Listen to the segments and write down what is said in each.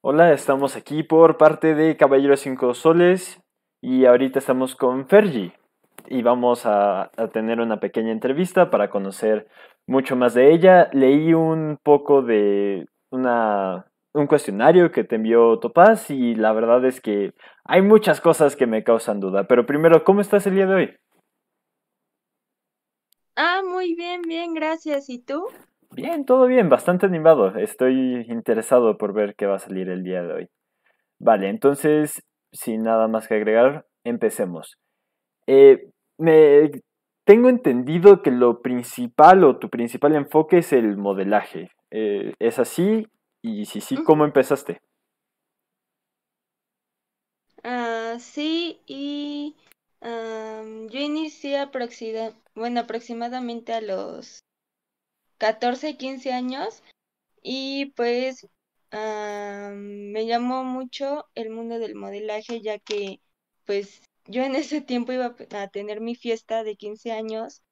Hola, estamos aquí por parte de Caballero 5 Soles y ahorita estamos con Fergie y vamos a, tener una pequeña entrevista para conocer mucho más de ella. Leí un poco de una, un cuestionario que te envió Topaz y la verdad es que hay muchas cosas que me causan duda. Pero primero, ¿cómo estás el día de hoy? Ah, muy bien, bien, gracias. ¿Y tú? Bien, todo bien, bastante animado. Estoy interesado por ver qué va a salir el día de hoy. Vale, entonces, sin nada más que agregar, empecemos. Eh, me tengo entendido que lo principal o tu principal enfoque es el modelaje. Eh, ¿Es así? Y si sí, ¿cómo empezaste? Ah, sí, y yo inicié aproximadamente a los 14, 15 años y pues ah, me llamó mucho el mundo del modelaje ya que pues yo en ese tiempo iba a tener mi fiesta de 15 años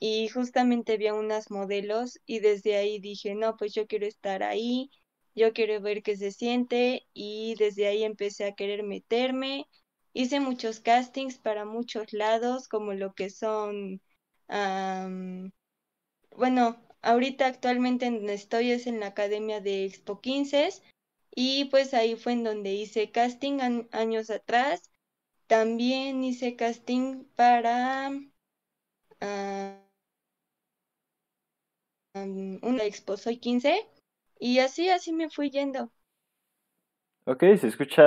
y justamente vi a unas modelos y desde ahí dije, no, pues yo quiero estar ahí, yo quiero ver qué se siente y desde ahí empecé a querer meterme. Hice muchos castings para muchos lados, como lo que son, bueno, Ahorita actualmente donde estoy es en la Academia de Expo 15 y pues ahí fue en donde hice casting años atrás. También hice casting para una Expo Soy 15 y así, así me fui yendo. Ok, se escucha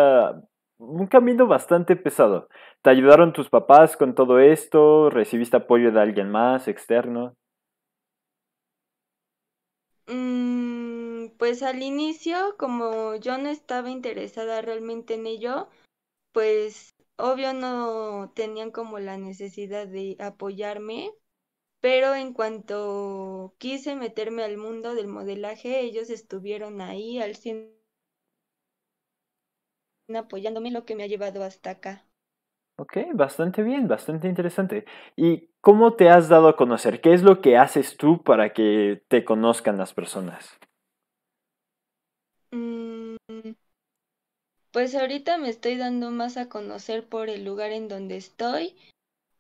un camino bastante pesado. ¿Te ayudaron tus papás con todo esto? ¿Recibiste apoyo de alguien más externo? Pues al inicio, como yo no estaba interesada realmente en ello, pues obvio no tenían como la necesidad de apoyarme, pero en cuanto quise meterme al mundo del modelaje, ellos estuvieron ahí al 100 apoyándome, lo que me ha llevado hasta acá. Ok, bastante bien, bastante interesante. ¿Y cómo te has dado a conocer? ¿Qué es lo que haces tú para que te conozcan las personas? pues ahorita me estoy dando más a conocer por el lugar en donde estoy,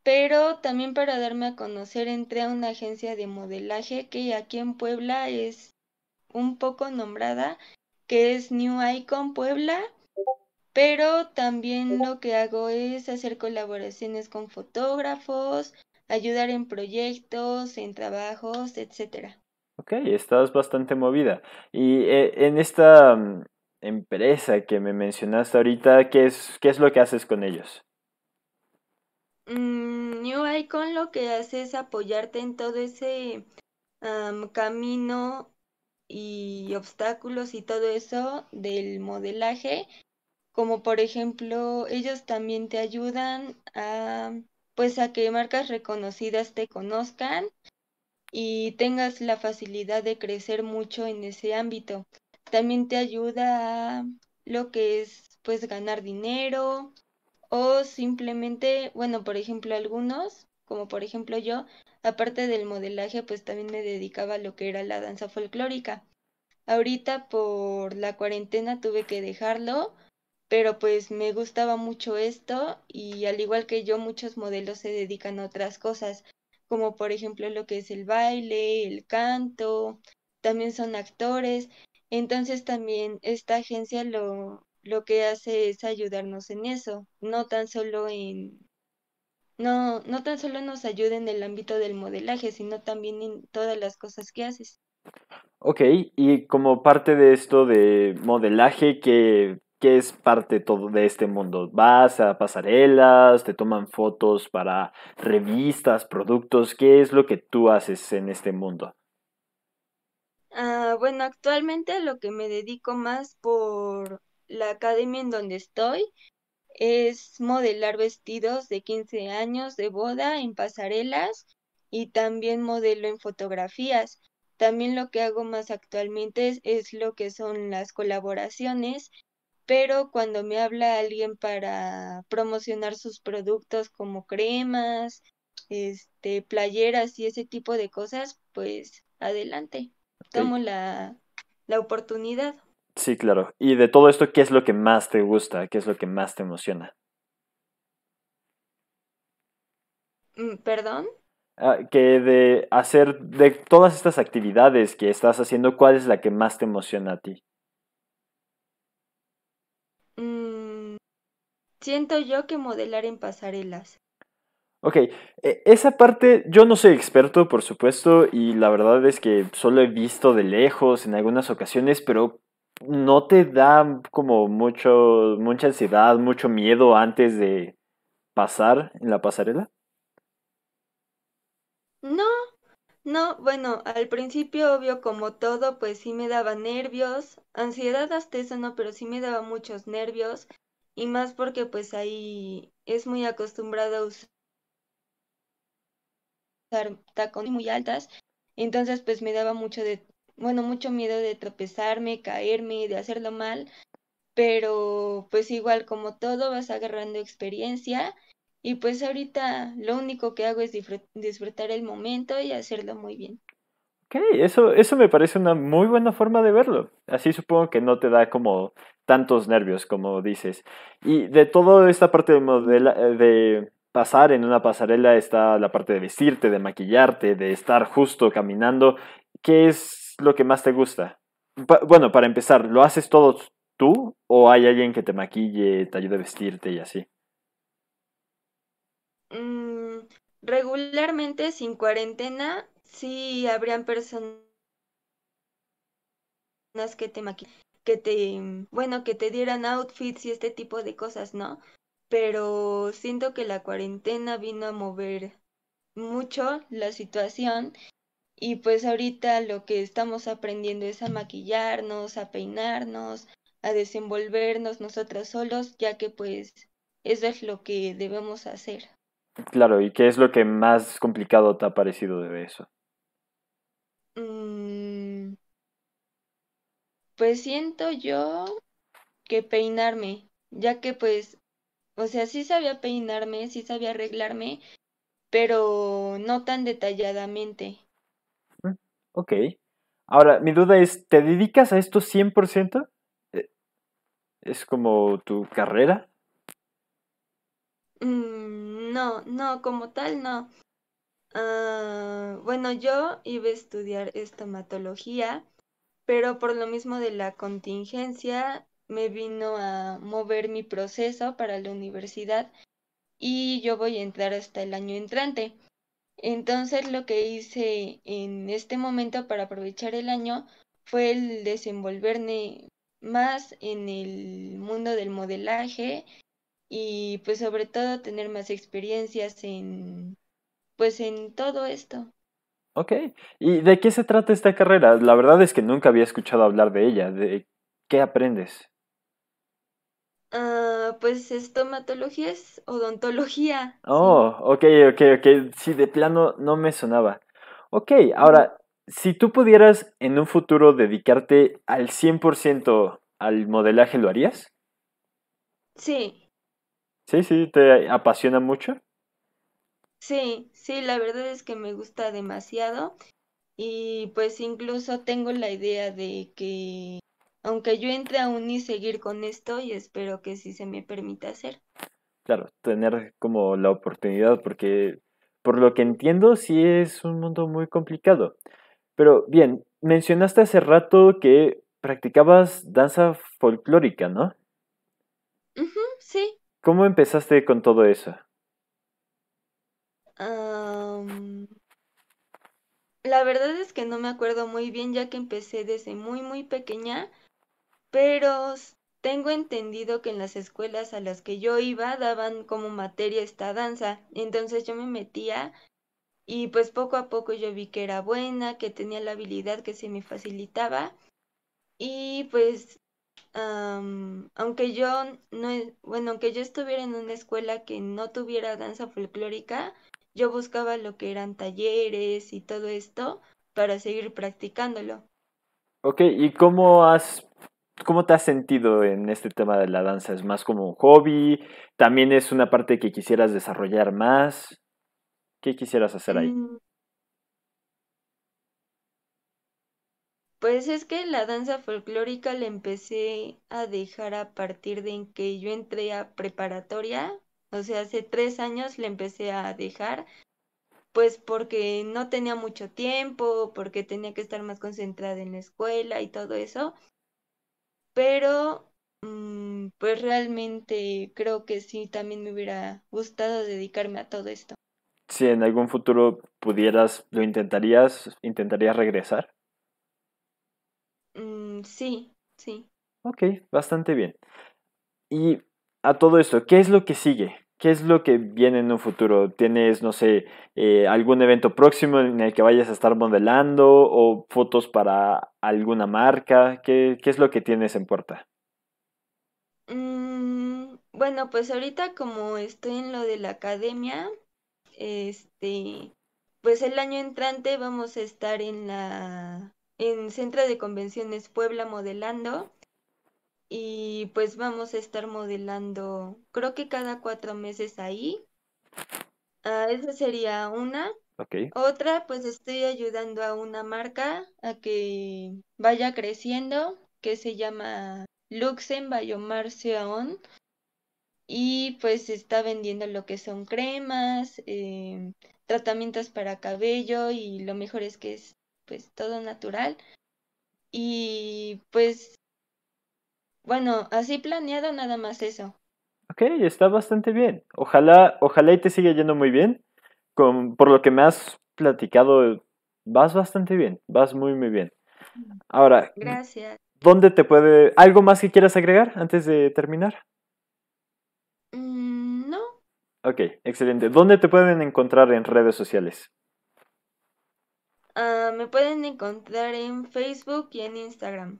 pero también para darme a conocer entré a una agencia de modelaje que aquí en Puebla es un poco nombrada, que es New Icon Puebla, pero también lo que hago es hacer colaboraciones con fotógrafos, ayudar en proyectos, en trabajos, etcétera. Ok, estás bastante movida. Y eh, en esta mm, empresa que me mencionaste ahorita, ¿qué es, qué es lo que haces con ellos? New mm, Icon lo que hace es apoyarte en todo ese camino y obstáculos y todo eso del modelaje, como por ejemplo ellos también te ayudan a pues a que marcas reconocidas te conozcan y tengas la facilidad de crecer mucho en ese ámbito. También te ayuda a lo que es pues ganar dinero o simplemente, bueno, por ejemplo, algunos, como por ejemplo yo, aparte del modelaje, pues también me dedicaba a lo que era la danza folclórica. Ahorita por la cuarentena tuve que dejarlo, pero pues me gustaba mucho esto y al igual que yo muchos modelos se dedican a otras cosas, como por ejemplo lo que es el baile, el canto, también son actores entonces también esta agencia lo, lo que hace es ayudarnos en eso, no tan solo en no, no tan solo nos ayuda en el ámbito del modelaje, sino también en todas las cosas que haces. Ok, y como parte de esto de modelaje, ¿qué, qué es parte todo de este mundo? ¿Vas a pasarelas? ¿Te toman fotos para revistas, productos? ¿Qué es lo que tú haces en este mundo? Ah, bueno, actualmente lo que me dedico más por la academia en donde estoy es modelar vestidos de 15 años de boda en pasarelas y también modelo en fotografías. También lo que hago más actualmente es, es lo que son las colaboraciones, pero cuando me habla alguien para promocionar sus productos como cremas, este, playeras y ese tipo de cosas, pues adelante tomo la, oportunidad. Sí, claro. Y de todo esto, ¿qué es lo que más te gusta? ¿Qué es lo que más te emociona? Mm, ¿Perdón? Ah, que de hacer, de todas estas actividades que estás haciendo, ¿cuál es la que más te emociona a ti? Mm, siento yo que modelar en pasarelas. Ok, eh, esa parte yo no soy experto, por supuesto, y la verdad es que solo he visto de lejos en algunas ocasiones, pero no te da como mucho, mucha ansiedad, mucho miedo antes de pasar en la pasarela. No, no, bueno, al principio, obvio, como todo, pues sí me daba nervios, ansiedad hasta eso no, pero sí me daba muchos nervios, y más porque pues ahí es muy acostumbrado a usar tacones muy altas, entonces pues me daba mucho de, bueno, mucho miedo de tropezarme, caerme, de hacerlo mal, pero pues igual como todo vas agarrando experiencia y pues ahorita lo único que hago es disfrutar el momento y hacerlo muy bien. Ok, eso, eso me parece una muy buena forma de verlo. Así supongo que no te da como tantos nervios, como dices. Y de toda esta parte de, de pasar en una pasarela está la parte de vestirte, de maquillarte, de estar justo caminando. ¿Qué es lo que más te gusta? bueno, para empezar, ¿lo haces todo tú o hay alguien que te maquille, te ayude a vestirte y así? Mm, regularmente, sin cuarentena, sí habrían personas que te maquillan, que te, bueno, que te dieran outfits y este tipo de cosas, ¿no? pero siento que la cuarentena vino a mover mucho la situación y pues ahorita lo que estamos aprendiendo es a maquillarnos, a peinarnos, a desenvolvernos nosotras solos, ya que pues eso es lo que debemos hacer. Claro, ¿y qué es lo que más complicado te ha parecido de eso? Mm, pues siento yo que peinarme, ya que pues o sea, sí sabía peinarme, sí sabía arreglarme, pero no tan detalladamente. Mm, ok. Ahora, mi duda es, ¿te dedicas a esto 100%? Eh, ¿Es como tu carrera? Mm, no, no, como tal no. Ah, bueno, yo iba a estudiar estomatología, pero por lo mismo de la contingencia me vino a mover mi proceso para la universidad y yo voy a entrar hasta el año entrante. Entonces lo que hice en este momento para aprovechar el año fue el desenvolverme más en el mundo del modelaje y pues sobre todo tener más experiencias en pues en todo esto. Ok, ¿y de qué se trata esta carrera? La verdad es que nunca había escuchado hablar de ella. ¿De qué aprendes? Ah, pues estomatología es odontología. Oh, ok, ok, ok. Sí, de plano no me sonaba. Ok, ahora, si tú pudieras en un futuro dedicarte al 100% al modelaje, ¿lo harías? Sí. Sí, sí, ¿te apasiona mucho? Sí, sí, la verdad es que me gusta demasiado y pues incluso tengo la idea de que aunque yo entre aún y seguir con esto y espero que sí se me permita hacer. Claro, tener como la oportunidad, porque por lo que entiendo sí es un mundo muy complicado. Pero bien, mencionaste hace rato que practicabas danza folclórica, ¿no? sí. ¿Cómo empezaste con todo eso? la verdad es que no me acuerdo muy bien ya que empecé desde muy muy pequeña pero tengo entendido que en las escuelas a las que yo iba daban como materia esta danza, entonces yo me metía y pues poco a poco yo vi que era buena, que tenía la habilidad que se me facilitaba y pues aunque yo no e, bueno aunque yo estuviera en una escuela que no tuviera danza folclórica yo buscaba lo que eran talleres y todo esto para seguir practicándolo. Ok, ¿y cómo has ¿Cómo te has sentido en este tema de la danza? ¿Es más como un hobby? ¿También es una parte que quisieras desarrollar más? ¿Qué quisieras hacer ahí? Mm. Pues es que la danza folclórica la empecé a dejar a partir de que yo entré a preparatoria, o sea, hace tres años la empecé a dejar, pues porque no tenía mucho tiempo, porque tenía que estar más concentrada en la escuela y todo eso pero mm, pues realmente creo que sí, también me hubiera gustado dedicarme a todo esto. Si en algún futuro pudieras, ¿lo intentarías? ¿Intentarías regresar? Mm, sí, sí. Ok, bastante bien. Y a todo esto, ¿qué es lo que sigue? ¿Qué es lo que viene en un futuro? ¿Tienes, no sé, eh, algún evento próximo en el que vayas a estar modelando o fotos para alguna marca? ¿Qué, es lo que tienes en puerta? Mm, bueno, pues ahorita como estoy en lo de la academia, este, pues el año entrante vamos a estar en la en Centro de Convenciones Puebla modelando y pues vamos a estar modelando, creo que cada cuatro meses ahí. Ah, esa sería una. Otra, pues estoy ayudando a una marca a que vaya creciendo, que se llama Luxen Seon. Y pues está vendiendo lo que son cremas, eh, tratamientos para cabello y lo mejor es que es pues todo natural. Y pues bueno, así planeado nada más eso. Ok, está bastante bien. Ojalá, ojalá y te siga yendo muy bien. Con, por lo que me has platicado, vas bastante bien, vas muy, muy bien. Mm. Ahora, gracias. ¿Dónde te puede... ¿Algo más que quieras agregar antes de terminar? Mm, no. Ok, excelente. ¿Dónde te pueden encontrar en redes sociales? Ah, me pueden encontrar en Facebook y en Instagram.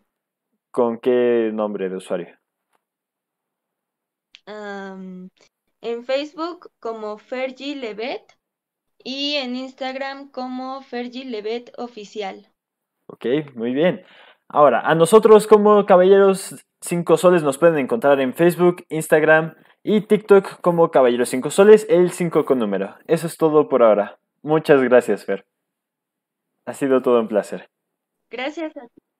¿Con qué nombre de usuario? en Facebook como Fergie Levet y en Instagram como Fergie Levet Oficial. Ok, muy bien. Ahora, a nosotros como Caballeros 5 Soles nos pueden encontrar en Facebook, Instagram y TikTok como Caballeros Cinco Soles, el 5 con número. Eso es todo por ahora. Muchas gracias, Fer. Ha sido todo un placer. Gracias a ti.